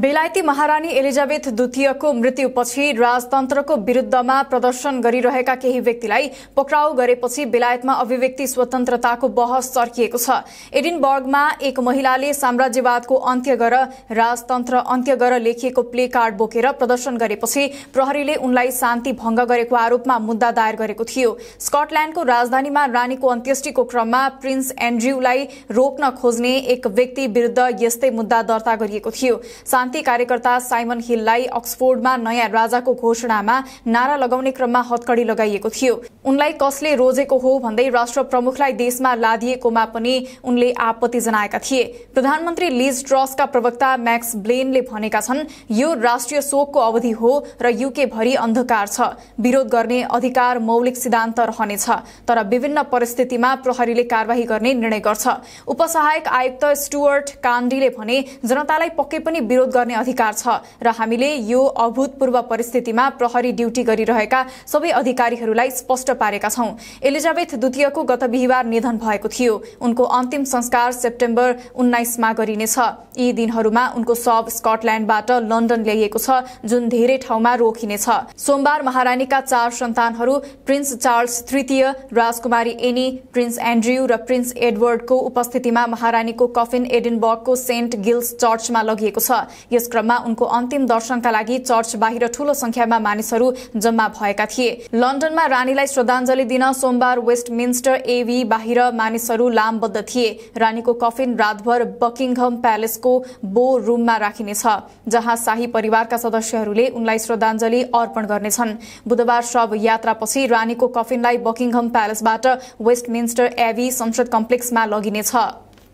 बेलायती महारानी एलिजाबेथ द्वितीयको मृत्युपछि राजतन्त्रको विरूद्धमा प्रदर्शन गरिरहेका केही व्यक्तिलाई पक्राउ गरेपछि बेलायतमा अभिव्यक्ति स्वतन्त्रताको बहस चर्किएको छ एडिनबर्गमा एक महिलाले साम्राज्यवादको अन्त्य गर राजतन्त्र अन्त्य गर लेखिएको प्ले कार्ड बोकेर प्रदर्शन गरेपछि प्रहरीले उनलाई शान्ति भंग गरेको आरोपमा मुद्दा दायर गरेको थियो स्कटल्याण्डको राजधानीमा रानीको अन्त्येष्टिको क्रममा प्रिन्स एन्ड्र्यूलाई रोक्न खोज्ने एक व्यक्ति विरूद्ध यस्तै मुद्दा दर्ता गरिएको थियो क्रान्ति कार्यकर्ता साइमन हिललाई अक्सफोर्डमा नयाँ राजाको घोषणामा नारा लगाउने क्रममा हत्कड़ी लगाइएको थियो उनलाई कसले रोजेको हो भन्दै राष्ट्र प्रमुखलाई देशमा लादिएकोमा पनि उनले आपत्ति जनाएका थिए प्रधानमन्त्री लिज ट्रसका प्रवक्ता म्याक्स ब्लेनले भनेका छन् यो राष्ट्रिय शोकको अवधि हो र युके भरि अन्धकार छ विरोध गर्ने अधिकार मौलिक सिद्धान्त रहनेछ तर विभिन्न परिस्थितिमा प्रहरीले कार्यवाही गर्ने निर्णय गर्छ उपसहायक आयुक्त स्टुअर्ट कान्डीले भने जनतालाई पक्कै पनि विरोध गर्ने अधिकार छ र हामीले यो अभूतपूर्व परिस्थितिमा प्रहरी ड्युटी गरिरहेका सबै अधिकारीहरूलाई स्पष्ट पारेका छौं एलिजाबेथ द्वितीयको गत बिहिबार निधन भएको थियो उनको अन्तिम संस्कार सेप्टेम्बर उन्नाइसमा गरिनेछ यी दिनहरूमा उनको शव स्कटल्याण्डबाट लन्डन ल्याइएको छ जुन धेरै ठाउँमा रोकिनेछ सोमबार महारानीका चार सन्तानहरू प्रिन्स चार्ल्स तृतीय राजकुमारी एनी प्रिन्स एन्ड्रयू र प्रिन्स एडवर्डको उपस्थितिमा महारानीको कफिन एडिनबर्गको सेन्ट गिल्स चर्चमा लगिएको छ यस क्रममा उनको अन्तिम दर्शनका लागि चर्च बाहिर ठूलो संख्यामा मानिसहरू जम्मा भएका थिए लन्डनमा रानीलाई श्रद्धाञ्जली दिन सोमबार वेस्ट मिन्स्टर एभी बाहिर मानिसहरू लामबद्ध थिए रानीको कफिन रातभर बकिङहम प्यालेसको बो रुममा राखिनेछ जहाँ शाही परिवारका सदस्यहरूले उनलाई श्रद्धाञ्जली अर्पण गर्नेछन् बुधबार शव यात्रापछि रानीको कफिनलाई बकिङहम प्यालेसबाट वेस्ट मिन्स्टर एभी संसद कम्प्लेक्समा लगिनेछ